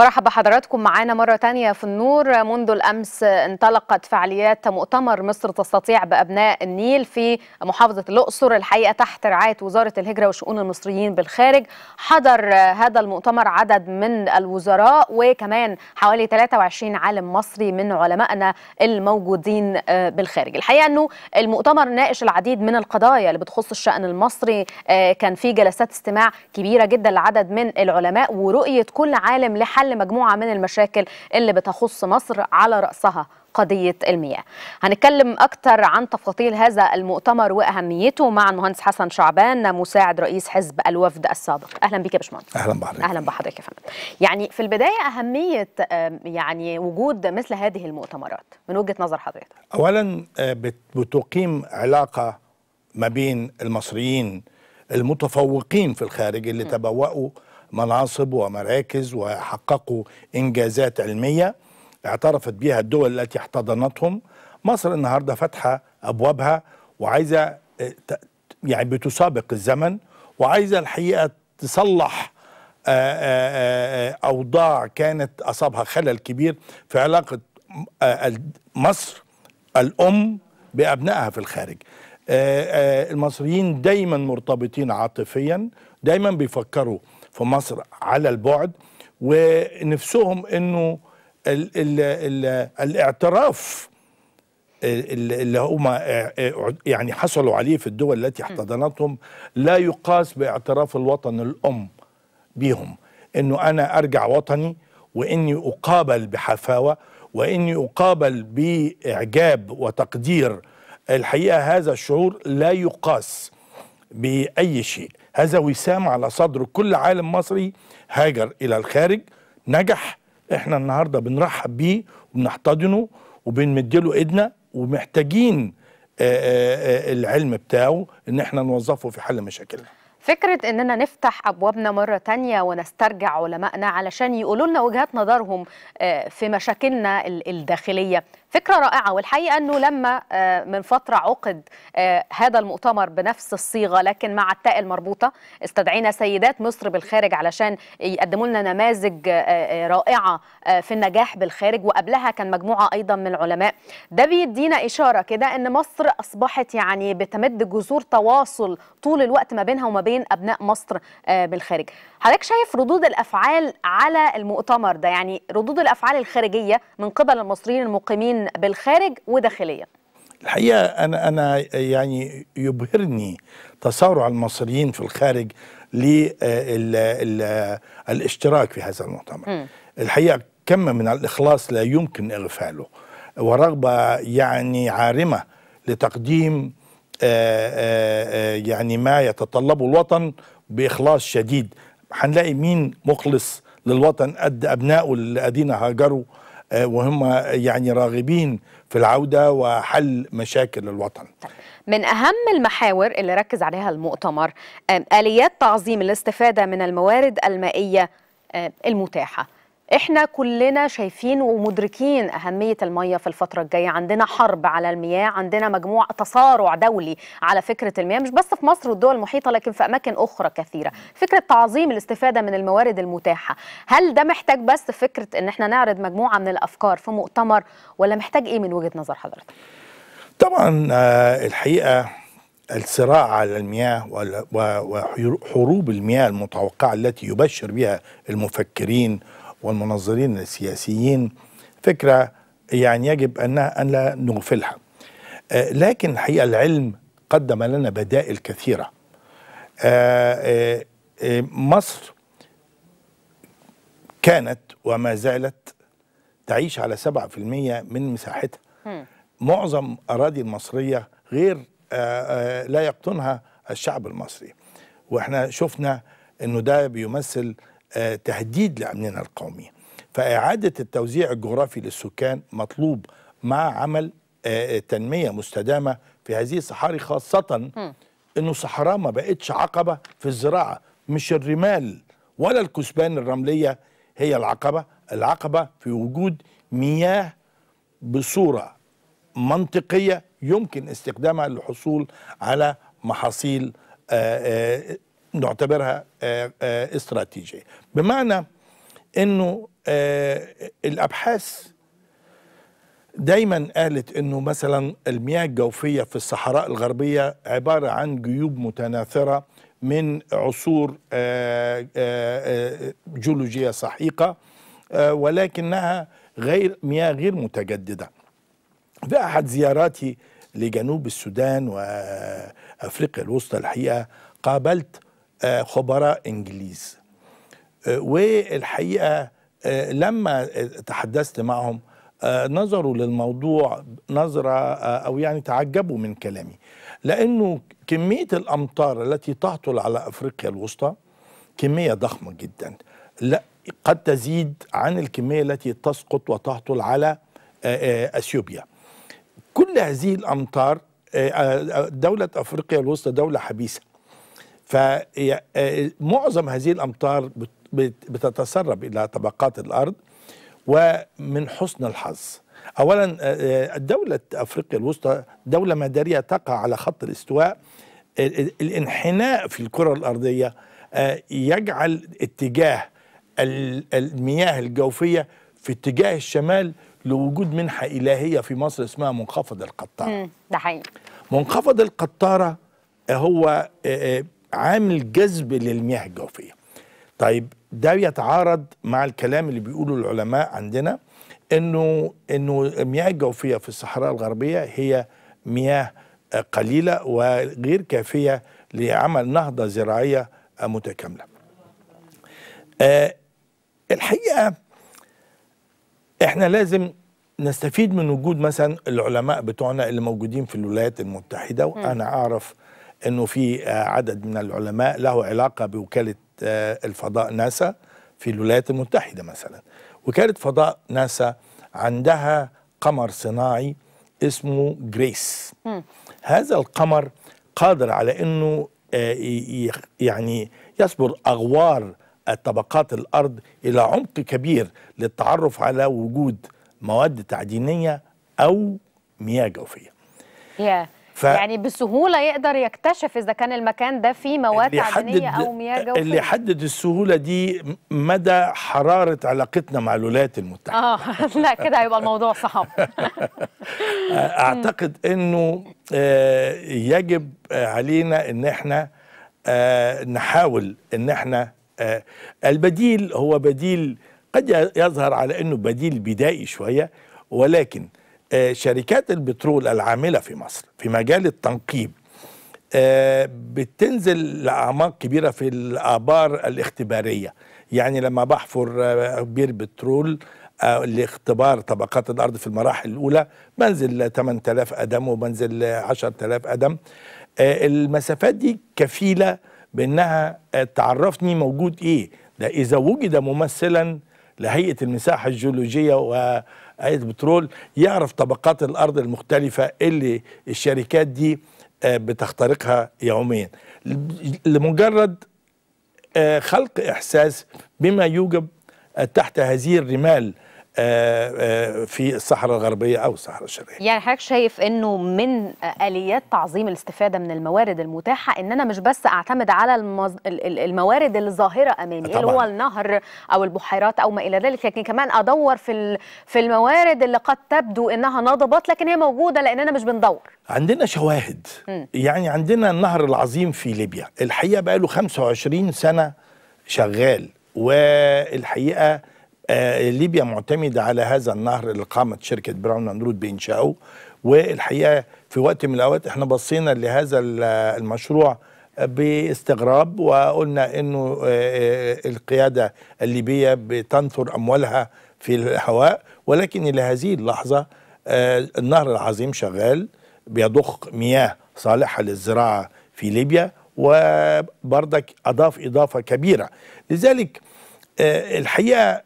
مرحبا بحضراتكم معانا مرة تانية في النور منذ الأمس انطلقت فعاليات مؤتمر مصر تستطيع بأبناء النيل في محافظة الأقصر الحقيقة تحت رعاية وزارة الهجرة وشؤون المصريين بالخارج حضر هذا المؤتمر عدد من الوزراء وكمان حوالي 23 عالم مصري من علمائنا الموجودين آه، بالخارج الحقيقة أنه المؤتمر ناقش العديد من القضايا اللي بتخص الشأن المصري آه، كان في جلسات استماع كبيرة جدا لعدد من العلماء ورؤية كل عالم لحل لحل مجموعة من المشاكل اللي بتخص مصر على رأسها قضية المياه هنتكلم أكتر عن تفاصيل هذا المؤتمر وأهميته مع المهندس حسن شعبان مساعد رئيس حزب الوفد السابق أهلا بك يا باشمهندس أهلا بحضرتك أهلا بحضرتك يا فندم يعني في البداية أهمية يعني وجود مثل هذه المؤتمرات من وجهة نظر حضرتك أولا آه، بتقيم علاقة ما بين المصريين المتفوقين في الخارج اللي تبوأوا مناصب ومراكز وحققوا إنجازات علمية اعترفت بها الدول التي احتضنتهم مصر النهاردة فاتحة أبوابها وعايزة آه، يعني بتسابق الزمن وعايزة الحقيقة تصلح آه، آه، أوضاع كانت أصابها خلل كبير في علاقة مصر الأم بأبنائها في الخارج المصريين دايما مرتبطين عاطفيا دايما بيفكروا في مصر على البعد ونفسهم انه ال ال ال الاعتراف اللي هم يعني حصلوا عليه في الدول التي احتضنتهم لا يقاس باعتراف الوطن الام بيهم انه انا ارجع وطني واني اقابل بحفاوه واني اقابل باعجاب وتقدير الحقيقه هذا الشعور لا يقاس باي شيء هذا وسام على صدر كل عالم مصري هاجر إلى الخارج نجح احنا النهاردة بنرحب بيه وبنحتضنه وبنمدله ايدنا ومحتاجين آه، آه، آه، العلم بتاعه ان احنا نوظفه في حل مشاكلنا فكرة إننا نفتح أبوابنا مرة تانية ونسترجع علمائنا علشان يقولوا لنا وجهات نظرهم في مشاكلنا الداخلية فكرة رائعة والحقيقة أنه لما آه، من فترة عقد آه، هذا المؤتمر بنفس الصيغة لكن مع التاء المربوطة استدعينا سيدات مصر بالخارج علشان يقدموا لنا نماذج آه، رائعة في النجاح بالخارج وقبلها كان مجموعة أيضا من العلماء ده بيدينا إشارة كده أن مصر أصبحت يعني بتمد جذور تواصل طول الوقت ما بينها وما بين أبناء مصر بالخارج حضرتك شايف ردود الأفعال على المؤتمر ده يعني ردود الأفعال الخارجية من قبل المصريين المقيمين من بالخارج وداخليا الحقيقه انا انا يعني يبهرني تسارع المصريين في الخارج للاشتراك في هذا المؤتمر الحقيقه كم من الاخلاص لا يمكن اغفاله ورغبه يعني عارمه لتقديم آآ آه، آآ آه، آه، يعني ما يتطلبه الوطن باخلاص شديد هنلاقي مين مخلص للوطن قد ابنائه الذين هاجروا آه، وهم يعني راغبين في العودة وحل مشاكل الوطن من أهم المحاور اللي ركز عليها المؤتمر آليات تعظيم الاستفادة من الموارد المائية المتاحة احنا كلنا شايفين ومدركين اهميه الميه في الفتره الجايه عندنا حرب على المياه عندنا مجموع تصارع دولي على فكره المياه مش بس في مصر والدول المحيطه لكن في اماكن اخرى كثيره فكره تعظيم الاستفاده من الموارد المتاحه هل ده محتاج بس فكره ان احنا نعرض مجموعه من الافكار في مؤتمر ولا محتاج ايه من وجهه نظر حضرتك طبعا آه، الحقيقه الصراع على المياه وحروب المياه المتوقعه التي يبشر بها المفكرين والمنظرين السياسيين فكرة يعني يجب أنها أن لا نغفلها آه، لكن الحقيقة العلم قدم لنا بدائل كثيرة آه، آه، مصر كانت وما زالت تعيش على 7% من مساحتها معظم أراضي المصرية غير لا يقطنها الشعب المصري واحنا شفنا انه ده بيمثل آه، تهديد لأمننا القومي فإعادة التوزيع الجغرافي للسكان مطلوب مع عمل آه، آه، تنمية مستدامة في هذه الصحاري خاصة أنه صحراء ما بقتش عقبة في الزراعة مش الرمال ولا الكثبان الرملية هي العقبة العقبة في وجود مياه بصورة منطقية يمكن استخدامها للحصول على محاصيل نعتبرها آه، آه، استراتيجيه بمعنى انه آه، الابحاث دايما قالت انه مثلا المياه الجوفيه في الصحراء الغربيه عباره عن جيوب متناثره من عصور جيولوجيه سحيقه ولكنها غير مياه غير متجدده في احد زياراتي لجنوب السودان وافريقيا الوسطى الحقيقه قابلت آه، خبراء انجليز آه، والحقيقه آه، لما تحدثت معهم نظروا للموضوع نظره او يعني تعجبوا من كلامي لانه كميه الامطار التي تهطل على افريقيا الوسطى كميه ضخمه جدا لا قد تزيد عن الكميه التي تسقط وتهطل على اثيوبيا كل هذه الامطار دوله افريقيا الوسطى دوله حبيسه فمعظم آه، هذه الأمطار بتتسرب إلى طبقات الأرض ومن حسن الحظ أولا آه، آه، دولة أفريقيا الوسطى دولة مدارية تقع على خط الاستواء الانحناء في الكرة الأرضية يجعل اتجاه المياه الجوفية في اتجاه الشمال لوجود منحة إلهية في مصر اسمها منخفض القطارة ده حقيقي منخفض القطارة هو عامل جذب للمياه الجوفيه طيب ده بيتعارض مع الكلام اللي بيقوله العلماء عندنا انه انه المياه الجوفيه في الصحراء الغربيه هي مياه قليله وغير كافيه لعمل نهضه زراعيه متكامله. آه، الحقيقه احنا لازم نستفيد من وجود مثلا العلماء بتوعنا اللي موجودين في الولايات المتحده وانا اعرف انه في آه، عدد من العلماء له علاقه بوكاله آه، الفضاء ناسا في الولايات المتحده مثلا وكاله فضاء ناسا عندها قمر صناعي اسمه جريس هذا القمر قادر على انه آه، يعني يصبر اغوار طبقات الارض الى عمق كبير للتعرف على وجود مواد تعدينيه او مياه جوفيه. Yeah. ف... يعني بسهوله يقدر يكتشف اذا كان المكان ده فيه مواد عدنيه او مياه جوفيه اللي يحدد السهوله دي مدى حراره علاقتنا مع الولايات المتحده اه لا كده هيبقى الموضوع صعب اعتقد انه آه، يجب علينا ان احنا آه، نحاول ان احنا آه، البديل هو بديل قد يظهر على انه بديل بدائي شويه ولكن آه، شركات البترول العاملة في مصر في مجال التنقيب آه، بتنزل لأعماق كبيرة في الآبار الاختبارية يعني لما بحفر آه، بير بترول لاختبار طبقات الأرض في المراحل الأولى بنزل 8000 قدم وبنزل 10000 قدم المسافات دي كفيلة بأنها تعرفني موجود إيه ده إذا وجد ممثلا لهيئة المساحة الجيولوجية و آلة بترول يعرف طبقات الأرض المختلفة اللي الشركات دي آه، بتخترقها يوميا لمجرد آه، خلق إحساس بما يوجب آه، تحت هذه الرمال آه، آه، في الصحراء الغربيه او الصحراء الشرقيه. يعني حضرتك شايف انه من اليات تعظيم الاستفاده من الموارد المتاحه ان انا مش بس اعتمد على المز... الموارد الظاهره امامي طبعا. اللي هو النهر او البحيرات او ما الى ذلك لكن كمان ادور في في الموارد اللي قد تبدو انها نضبت لكن هي موجوده لاننا مش بندور. عندنا شواهد م. يعني عندنا النهر العظيم في ليبيا الحقيقه بقى له 25 سنه شغال والحقيقه آه، ليبيا معتمدة على هذا النهر اللي قامت شركة براون أند رود بإنشائه والحقيقة في وقت من الأوقات احنا بصينا لهذا المشروع باستغراب وقلنا انه آه، آه، القياده الليبيه بتنثر اموالها في الهواء ولكن الى هذه اللحظه النهر العظيم شغال بيضخ مياه صالحه للزراعه في ليبيا وبرضك اضاف اضافه كبيره لذلك الحقيقه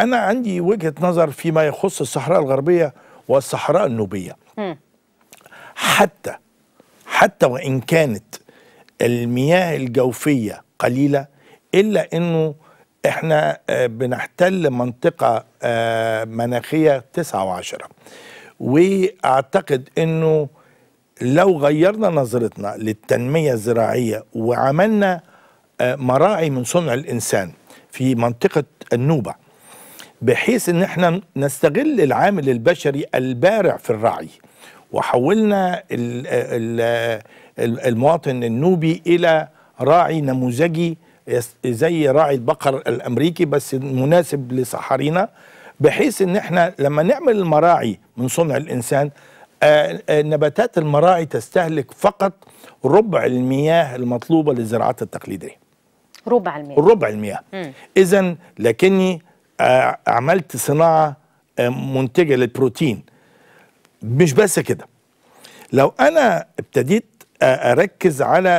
انا عندي وجهه نظر فيما يخص الصحراء الغربيه والصحراء النوبيه حتى حتى وان كانت المياه الجوفيه قليله الا انه احنا آه، بنحتل منطقه آه، مناخيه 9 و10 واعتقد انه لو غيرنا نظرتنا للتنميه الزراعيه وعملنا آه، مراعي من صنع الانسان في منطقه النوبه بحيث ان احنا نستغل العامل البشري البارع في الرعي وحولنا المواطن النوبي الى راعي نموذجي زي راعي البقر الامريكي بس مناسب لصحارينا بحيث ان احنا لما نعمل المراعي من صنع الانسان نباتات المراعي تستهلك فقط ربع المياه المطلوبه للزراعات التقليديه ربع المياه ربع المياه اذا لكني آه، عملت صناعه آه، منتجه للبروتين مش بس كده لو انا ابتديت آه، اركز على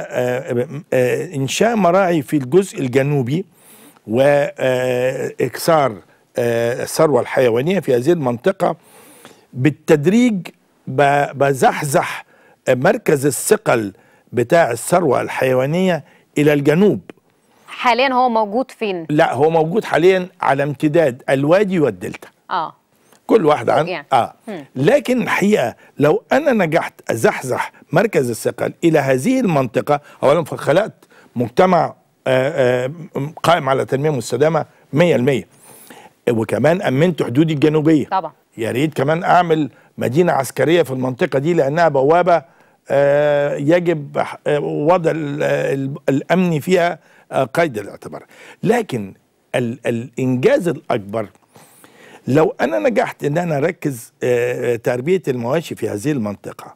انشاء مراعي في الجزء الجنوبي واكثار الثروه الحيوانيه في هذه المنطقه بالتدريج بزحزح مركز الثقل بتاع الثروه الحيوانيه الى الجنوب حاليا هو موجود فين؟ لا هو موجود حاليا على امتداد الوادي والدلتا اه كل واحد عن يعني. اه لكن الحقيقه لو انا نجحت ازحزح مركز الثقل الى هذه المنطقه اولا خلقت مجتمع آآ آه، آآ آه، قائم على التنميه المستدامه 100% وكمان امنت حدودي الجنوبيه طبعا يا ريت كمان اعمل مدينه عسكريه في المنطقه دي لانها بوابه آه، يجب وضع الامن فيها آه، قيد الاعتبار لكن ال الانجاز الاكبر لو انا نجحت ان انا اركز آه، آه، تربيه المواشي في هذه المنطقه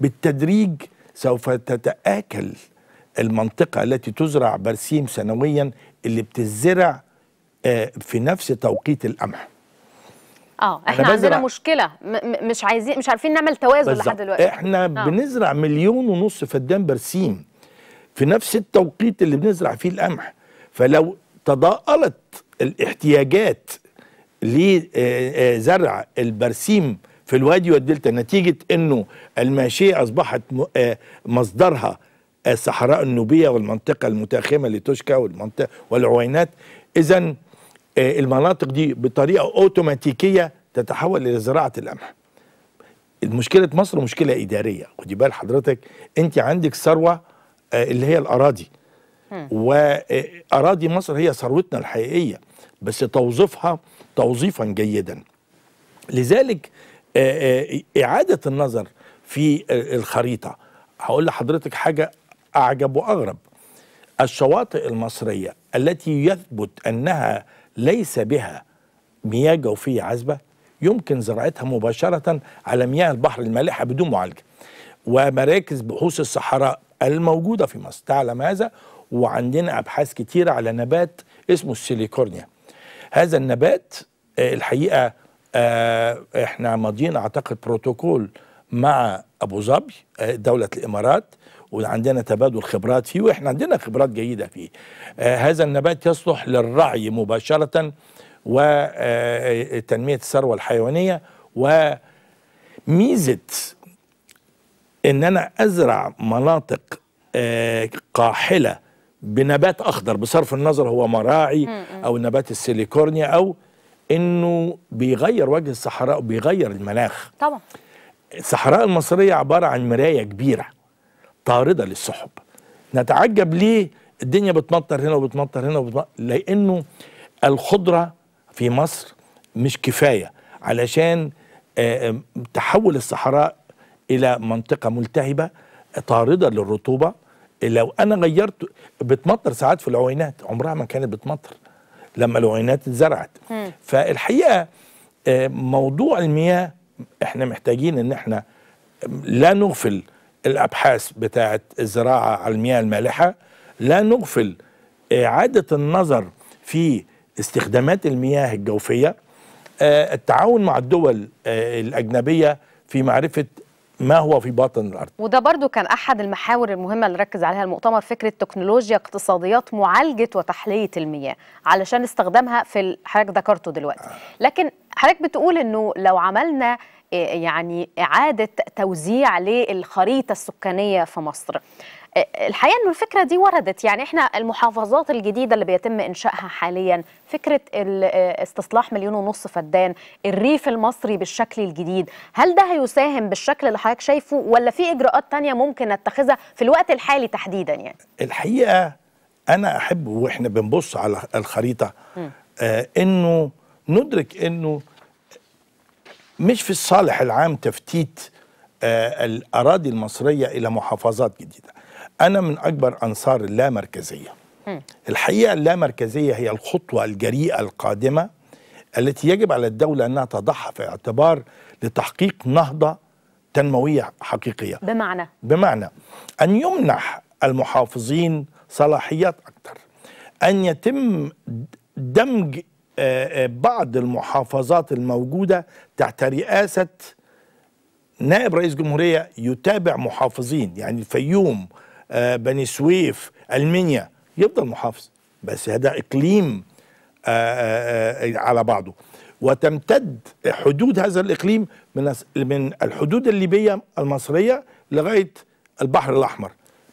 بالتدريج سوف تتاكل المنطقه التي تزرع برسيم سنويا اللي بتزرع في نفس توقيت القمح اه احنا عندنا مشكله مش عايزين مش عارفين نعمل توازن لحد دلوقتي احنا أوه. نعم. بنزرع مليون ونص فدان برسيم في نفس التوقيت اللي بنزرع فيه القمح فلو تضاءلت الاحتياجات لزرع البرسيم في الوادي والدلتا نتيجة انه الماشية اصبحت آه، مصدرها الصحراء النوبية والمنطقة المتاخمة لتوشكا والمنطقة والعوينات اذا آه، المناطق دي بطريقة اوتوماتيكية تتحول الى زراعة القمح المشكلة مصر مشكلة ادارية خدي بال حضرتك انت عندك ثروة آه، اللي هي الأراضي وأراضي مصر هي ثروتنا الحقيقية بس توظيفها توظيفا جيدا لذلك آه، آه، إعادة النظر في الخريطة هقول لحضرتك حاجة أعجب وأغرب الشواطئ المصرية التي يثبت أنها ليس بها مياه جوفية عذبة يمكن زراعتها مباشرة على مياه البحر المالحة بدون معالجة ومراكز بحوث الصحراء الموجودة في مصر تعلم هذا وعندنا أبحاث كتيرة على نبات اسمه السيليكورنيا هذا النبات آه، الحقيقة آه، احنا ماضيين أعتقد بروتوكول مع أبو ظبي آه، دولة الإمارات وعندنا تبادل خبرات فيه واحنا عندنا خبرات جيدة فيه هذا النبات يصلح للرعي مباشرة وتنمية الثروة الحيوانية وميزة ان انا ازرع مناطق آه، قاحله بنبات اخضر بصرف النظر هو مراعي او نبات السيليكورنيا او انه بيغير وجه الصحراء وبيغير المناخ طبعا الصحراء المصريه عباره عن مرايه كبيره طارده للسحب نتعجب ليه الدنيا بتمطر هنا وبتمطر هنا وبتمطر لانه الخضره في مصر مش كفايه علشان آه، تحول الصحراء الى منطقه ملتهبه طارده للرطوبه لو انا غيرت بتمطر ساعات في العوينات عمرها ما كانت بتمطر لما العوينات اتزرعت فالحقيقه آه، موضوع المياه احنا محتاجين ان احنا لا نغفل الابحاث بتاعه الزراعه على المياه المالحه لا نغفل اعاده النظر في استخدامات المياه الجوفيه آه، التعاون مع الدول آه، الاجنبيه في معرفه ما هو في باطن الارض وده برضو كان احد المحاور المهمه اللي ركز عليها المؤتمر فكره تكنولوجيا اقتصاديات معالجه وتحليه المياه علشان استخدامها في حضرتك ذكرته دلوقتي لكن حضرتك بتقول انه لو عملنا آه، يعني اعاده توزيع للخريطه السكانيه في مصر الحقيقه انه الفكره دي وردت يعني احنا المحافظات الجديده اللي بيتم انشائها حاليا فكره استصلاح مليون ونص فدان الريف المصري بالشكل الجديد هل ده هيساهم بالشكل اللي حضرتك شايفه ولا في اجراءات تانية ممكن نتخذها في الوقت الحالي تحديدا يعني الحقيقه انا احب واحنا بنبص على الخريطه آه انه ندرك انه مش في الصالح العام تفتيت آه الأراضي المصرية إلى محافظات جديدة أنا من أكبر أنصار اللامركزية الحقيقة اللامركزية هي الخطوة الجريئة القادمة التي يجب على الدولة أنها تضعها في اعتبار لتحقيق نهضة تنموية حقيقية بمعنى بمعنى أن يمنح المحافظين صلاحيات أكثر أن يتم دمج آه، آه، بعض المحافظات الموجودة تحت رئاسة نائب رئيس جمهورية يتابع محافظين يعني الفيوم آه، بني سويف المنيا يفضل محافظ بس هذا اقليم آه، آه، على بعضه وتمتد حدود هذا الاقليم من من الحدود الليبيه المصريه لغايه البحر الاحمر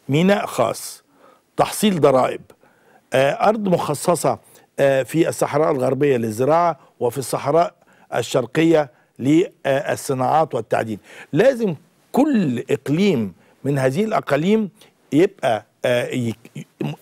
ميناء خاص تحصيل ضرائب ارض مخصصه في الصحراء الغربيه للزراعه وفي الصحراء الشرقيه للصناعات والتعدين لازم كل اقليم من هذه الاقاليم يبقى آه،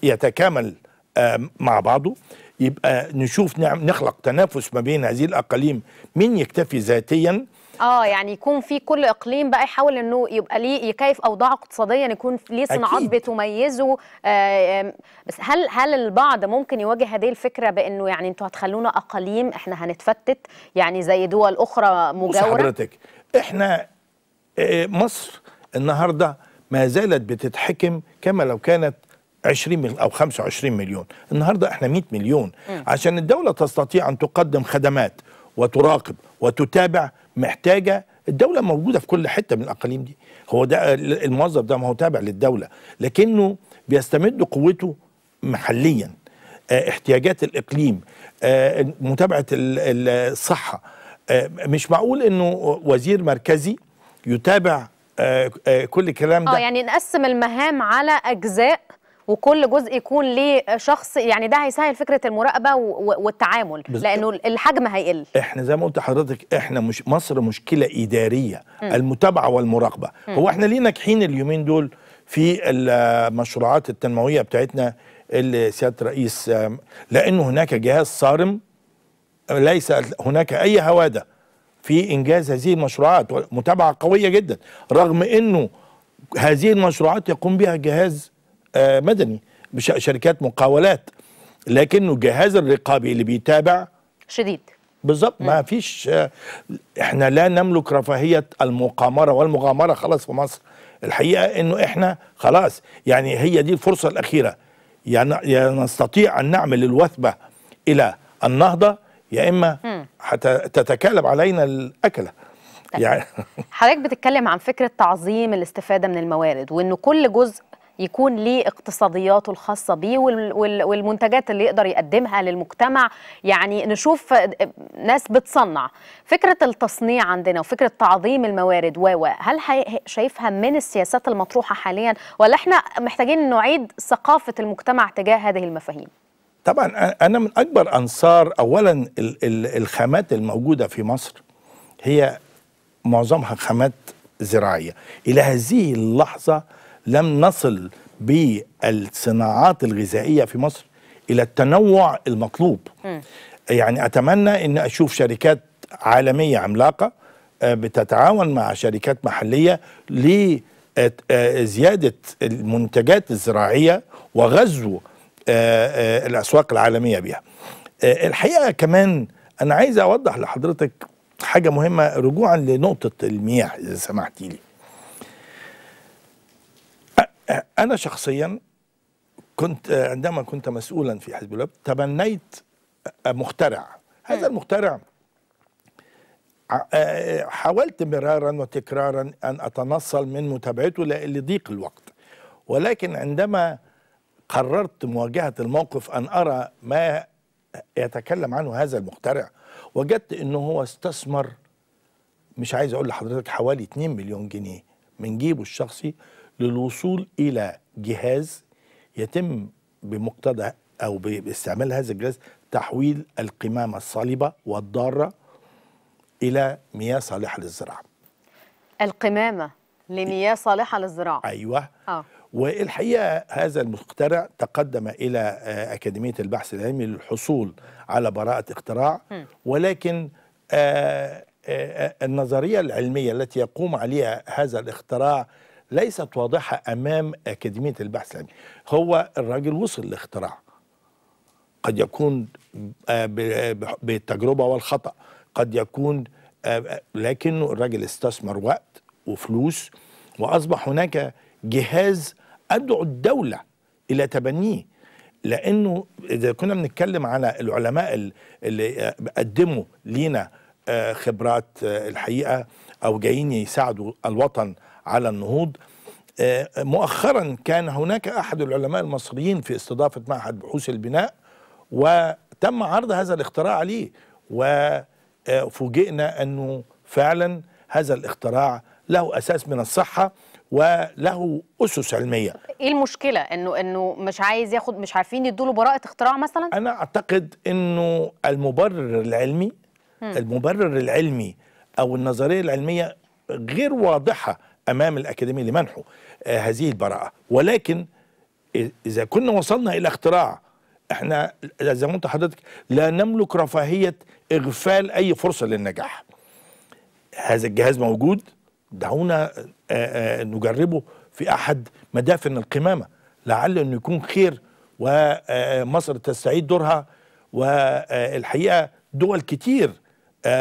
يتكامل آه، مع بعضه يبقى نشوف نخلق تنافس ما بين هذه الاقاليم مين يكتفي ذاتيا اه يعني يكون في كل اقليم بقى يحاول انه يبقى ليه يكيف اوضاعه اقتصاديا يكون ليه صناعات بتميزه آه، بس هل هل البعض ممكن يواجه هذه الفكره بانه يعني انتوا هتخلونا اقاليم احنا هنتفتت يعني زي دول اخرى مجاوره حضرتك احنا مصر النهارده ما زالت بتتحكم كما لو كانت 20 او 25 مليون النهارده احنا 100 مليون عشان الدوله تستطيع ان تقدم خدمات وتراقب وتتابع محتاجه الدوله موجوده في كل حته من الاقاليم دي هو ده الموظف ده ما هو تابع للدوله لكنه بيستمد قوته محليا آه، احتياجات الاقليم اه متابعه الصحه اه مش معقول انه وزير مركزي يتابع آه، آه، كل الكلام ده اه يعني نقسم المهام على اجزاء وكل جزء يكون ليه شخص يعني ده هيسهل فكره المراقبه والتعامل لانه الحجم هيقل احنا زي ما قلت لحضرتك احنا مش مصر مشكله اداريه م. المتابعه والمراقبه م. هو احنا ليه ناجحين اليومين دول في المشروعات التنمويه بتاعتنا اللي سياده الرئيس لانه هناك جهاز صارم ليس هناك اي هواده في انجاز هذه المشروعات متابعه قويه جدا رغم انه هذه المشروعات يقوم بها جهاز آه، مدني شركات مقاولات لكنه الجهاز الرقابي اللي بيتابع شديد بالظبط ما فيش آه، احنا لا نملك رفاهيه المقامره والمغامره خلاص في مصر الحقيقه انه احنا خلاص يعني هي دي الفرصه الاخيره يعني نستطيع ان نعمل الوثبه الى النهضه يا اما حتى تتكالب علينا الأكلة طيب. يعني حضرتك بتتكلم عن فكرة تعظيم الاستفادة من الموارد وأن كل جزء يكون ليه اقتصادياته الخاصة بيه والمنتجات اللي يقدر يقدمها للمجتمع يعني نشوف ناس بتصنع فكرة التصنيع عندنا وفكرة تعظيم الموارد و هل شايفها من السياسات المطروحة حاليا ولا احنا محتاجين نعيد ثقافة المجتمع تجاه هذه المفاهيم؟ طبعا انا من اكبر انصار اولا الخامات الموجوده في مصر هي معظمها خامات زراعيه الى هذه اللحظه لم نصل بالصناعات الغذائيه في مصر الى التنوع المطلوب م. يعني اتمنى ان اشوف شركات عالميه عملاقه آه، بتتعاون مع شركات محليه لزياده آه، المنتجات الزراعيه وغزو آه، آه، الاسواق العالميه بيها آه، الحقيقه كمان انا عايز اوضح لحضرتك حاجه مهمه رجوعا لنقطه المياه اذا سمحتي لي انا شخصيا كنت عندما كنت مسؤولا في حزب الله تبنيت مخترع هذا المخترع حاولت مرارا وتكرارا ان اتنصل من متابعته لضيق الوقت ولكن عندما قررت مواجهة الموقف أن أرى ما يتكلم عنه هذا المخترع وجدت أنه هو استثمر مش عايز أقول لحضرتك حوالي 2 مليون جنيه من جيبه الشخصي للوصول إلى جهاز يتم بمقتضى أو باستعمال هذا الجهاز تحويل القمامة الصلبة والضارة إلى مياه صالحة للزراعة القمامة لمياه صالحة للزراعة أيوة آه. والحقيقه هذا المخترع تقدم الى آه، اكاديميه البحث العلمي للحصول على براءه اختراع ولكن آه، آه، النظريه العلميه التي يقوم عليها هذا الاختراع ليست واضحه امام اكاديميه البحث العلمي هو الراجل وصل لاختراع قد يكون بالتجربه والخطا قد يكون لكن الراجل استثمر وقت وفلوس واصبح هناك جهاز ادعو الدوله الى تبنيه لانه اذا كنا بنتكلم على العلماء اللي قدموا لينا آه، خبرات آه، الحقيقه او جايين يساعدوا الوطن على النهوض آه، مؤخرا كان هناك احد العلماء المصريين في استضافه معهد بحوث البناء وتم عرض هذا الاختراع عليه وفوجئنا انه فعلا هذا الاختراع له اساس من الصحه وله اسس علميه ايه المشكله انه انه مش عايز ياخد مش عارفين يدوا له براءه اختراع مثلا انا اعتقد انه المبرر العلمي م. المبرر العلمي او النظريه العلميه غير واضحه امام الاكاديميه لمنحه آه هذه البراءه ولكن اذا كنا وصلنا الى اختراع احنا زي ما انت حضرتك لا نملك رفاهيه اغفال اي فرصه للنجاح هذا الجهاز موجود دعونا آه، آه، نجربه في أحد مدافن القمامة لعل أنه يكون خير ومصر آه، تستعيد دورها والحقيقة دول كتير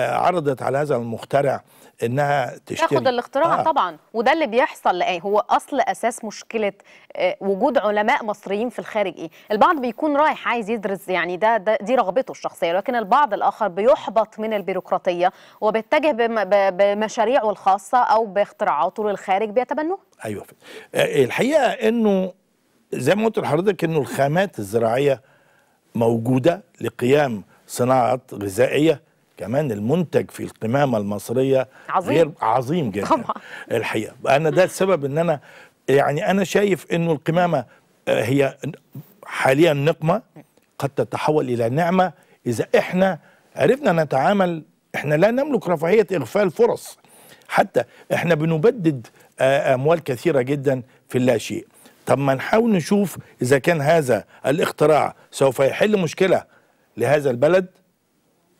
عرضت على هذا المخترع انها تشتري تاخد الاختراع آه. طبعا وده اللي بيحصل لأيه هو اصل اساس مشكله آه، وجود علماء مصريين في الخارج ايه البعض بيكون رايح عايز يدرس يعني ده, ده دي رغبته الشخصيه لكن البعض الاخر بيحبط من البيروقراطيه وبيتجه بمشاريعه الخاصه او باختراعاته للخارج بيتبنوها ايوه آه، الحقيقه انه زي ما قلت لحضرتك انه الخامات الزراعيه موجوده لقيام صناعات غذائيه كمان المنتج في القمامة المصرية عظيم غير عظيم جدا طبعا. الحقيقة أنا ده السبب أن أنا يعني أنا شايف أنه القمامة هي حاليا نقمة قد تتحول إلى نعمة إذا إحنا عرفنا نتعامل إحنا لا نملك رفاهية إغفال فرص حتى إحنا بنبدد آه، أموال كثيرة جدا في اللاشيء طب ما نحاول نشوف إذا كان هذا الاختراع سوف يحل مشكلة لهذا البلد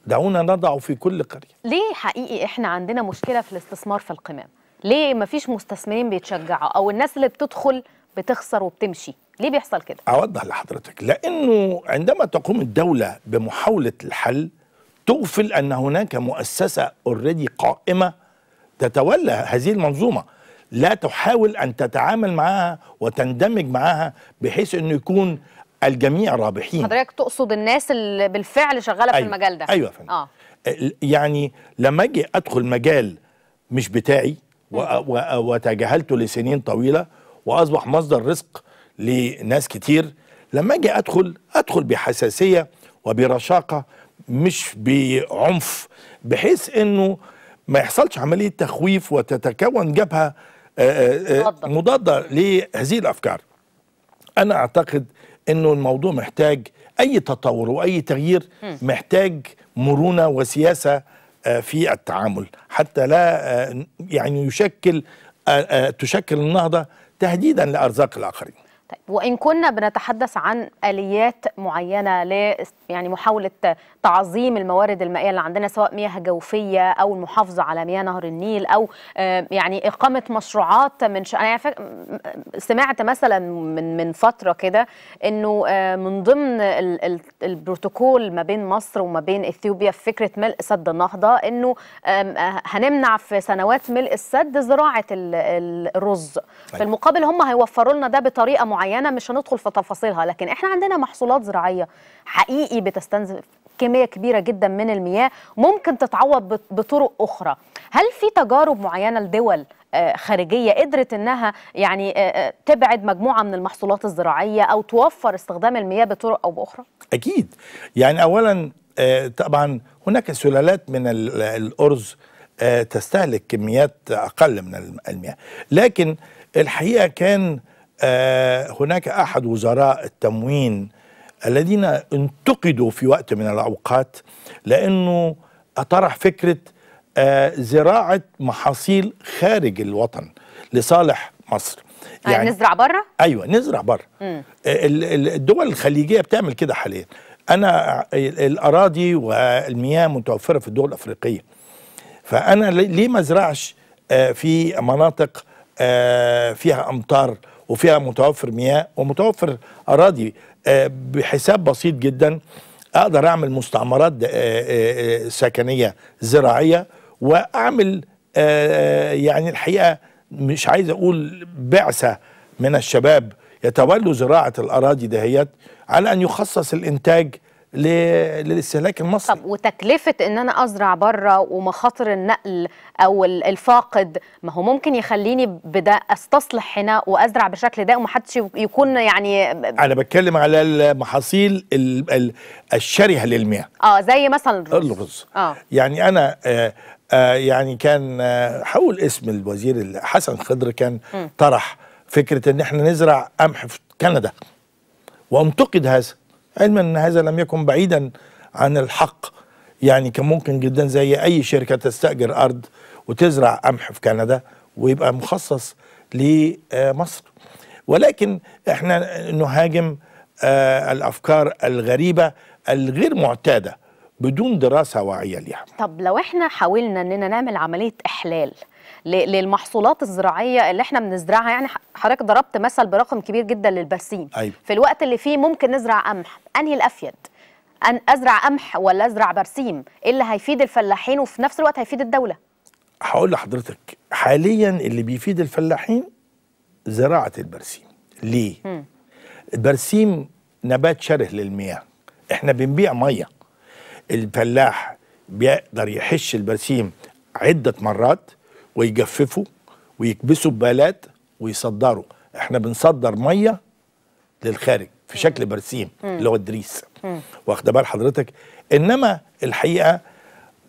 دعونا نضع في كل قرية ليه حقيقي إحنا عندنا مشكلة في الاستثمار في القمام ليه مفيش مستثمرين بيتشجعوا أو الناس اللي بتدخل بتخسر وبتمشي ليه بيحصل كده أوضح لحضرتك لأنه عندما تقوم الدولة بمحاولة الحل تغفل أن هناك مؤسسة اوريدي قائمة تتولى هذه المنظومة لا تحاول أن تتعامل معها وتندمج معها بحيث أنه يكون الجميع رابحين حضرتك تقصد الناس اللي بالفعل شغاله أيوة. في المجال ده ايوه فهمت. آه. يعني لما اجي ادخل مجال مش بتاعي وتجاهلته لسنين طويله واصبح مصدر رزق لناس كتير لما اجي ادخل ادخل بحساسيه وبرشاقه مش بعنف بحيث انه ما يحصلش عمليه تخويف وتتكون جبهه آه، آه، آه، مضاده لهذه الافكار انا اعتقد انه الموضوع محتاج اي تطور واي تغيير محتاج مرونه وسياسه آه، في التعامل حتى لا آه، يعني يشكل آه، تشكل النهضه تهديدا لارزاق الاخرين طيب وان كنا بنتحدث عن اليات معينه ل يعني محاوله تعظيم الموارد المائيه اللي عندنا سواء مياه جوفيه او المحافظه على مياه نهر النيل او آه، يعني اقامه مشروعات من ش... انا يعني سمعت مثلا من من فتره كده انه آه، من ضمن البروتوكول ما بين مصر وما بين اثيوبيا في فكره ملء سد النهضه انه آه، هنمنع في سنوات ملء السد زراعه الرز في أيوة. المقابل هم هيوفروا لنا ده بطريقه معينه مش هندخل في تفاصيلها لكن احنا عندنا محصولات زراعيه حقيقي بتستنزف كميه كبيره جدا من المياه ممكن تتعوض بطرق اخرى هل في تجارب معينه لدول آه، خارجيه قدرت انها يعني آه، آه، تبعد مجموعه من المحصولات الزراعيه او توفر استخدام المياه بطرق او باخرى اكيد يعني اولا طبعا هناك سلالات من الارز تستهلك كميات اقل من المياه لكن الحقيقه كان هناك احد وزراء التموين الذين انتقدوا في وقت من الأوقات لأنه طرح فكرة آه، زراعة محاصيل خارج الوطن لصالح مصر آه، يعني, نزرع بره؟ أيوة نزرع بره آه، الدول الخليجية بتعمل كده حاليا أنا الأراضي والمياه متوفرة في الدول الأفريقية فأنا ليه ما ازرعش في مناطق فيها أمطار وفيها متوفر مياه ومتوفر أراضي آه، بحساب بسيط جدا اقدر اعمل مستعمرات آه، آه، سكنيه زراعيه واعمل يعني الحقيقه مش عايز اقول بعثه من الشباب يتولوا زراعه الاراضي دهيت على ان يخصص الانتاج للاستهلاك المصري طب وتكلفه ان انا ازرع بره ومخاطر النقل او الفاقد ما هو ممكن يخليني بدا استصلح هنا وازرع بشكل ده ومحدش يكون يعني انا بتكلم على المحاصيل الشرهه للمياه اه زي مثلا الرز الرز اه يعني انا آه آه يعني كان آه حول اسم الوزير حسن خضر كان م. طرح فكره ان احنا نزرع قمح في كندا وانتقد هذا علما ان هذا لم يكن بعيدا عن الحق يعني كان ممكن جدا زي اي شركه تستاجر ارض وتزرع قمح في كندا ويبقى مخصص لمصر ولكن احنا نهاجم آه، الافكار الغريبه الغير معتاده بدون دراسه واعيه ليها طب لو احنا حاولنا اننا نعمل عمليه احلال للمحصولات الزراعيه اللي احنا بنزرعها يعني حضرتك ضربت مثل برقم كبير جدا للبرسيم أيوة. في الوقت اللي فيه ممكن نزرع قمح انهي الافيد ان ازرع قمح ولا ازرع برسيم ايه اللي هيفيد الفلاحين وفي نفس الوقت هيفيد الدوله هقول لحضرتك حاليا اللي بيفيد الفلاحين زراعه البرسيم ليه م. البرسيم نبات شره للمياه احنا بنبيع ميه الفلاح بيقدر يحش البرسيم عده مرات ويجففوا ويكبسوا ببالات ويصدروا احنا بنصدر ميه للخارج في شكل برسيم اللي هو الدريس واخده بال حضرتك انما الحقيقه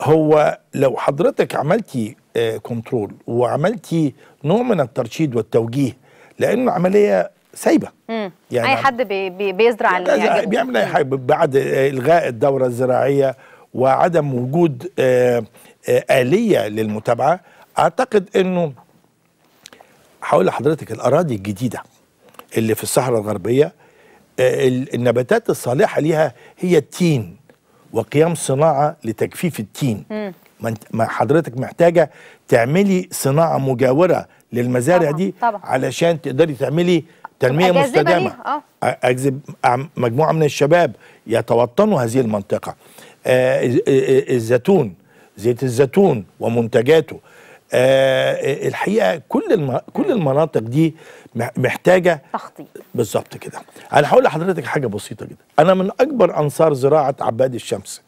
هو لو حضرتك عملتي آه كنترول وعملتي نوع من الترشيد والتوجيه لان العمليه سايبه يعني اي حد بي بيزرع يعني بيعمل اي حاجه بعد آه، الغاء الدوره الزراعيه وعدم وجود آه, آه، آلية للمتابعة اعتقد انه هقول لحضرتك الاراضي الجديده اللي في الصحراء الغربيه آه، النباتات الصالحه ليها هي التين وقيام صناعه لتجفيف التين ما حضرتك محتاجه تعملي صناعه مجاوره للمزارع طبعا. دي طبعا. علشان تقدري تعملي تنميه مستدامه آه. اجذب مجموعه من الشباب يتوطنوا هذه المنطقه آه، الزيتون زيت الزيتون ومنتجاته آه الحقيقه كل الم... كل المناطق دي محتاجه تخطيط بالظبط كده انا هقول لحضرتك حاجه بسيطه جدا انا من اكبر انصار زراعه عباد الشمس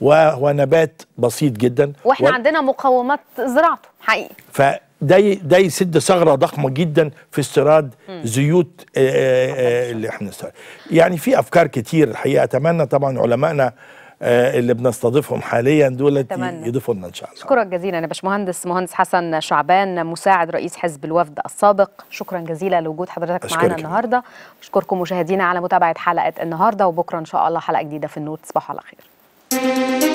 وهو نبات بسيط جدا واحنا و... عندنا مقومات زراعته حقيقي ف... ده ده يسد ثغره ضخمه جدا في استيراد زيوت آآ آه، آآ آه، آه، اللي احنا يعني في افكار كتير الحقيقه اتمنى طبعا علمائنا آه، اللي بنستضيفهم حاليا دول يضيفوا لنا ان شاء الله شكرا جزيلا يا باشمهندس مهندس حسن شعبان مساعد رئيس حزب الوفد السابق شكرا جزيلا لوجود حضرتك معانا النهارده اشكركم مشاهدينا على متابعه حلقه النهارده وبكره ان شاء الله حلقه جديده في النور تصبحوا على خير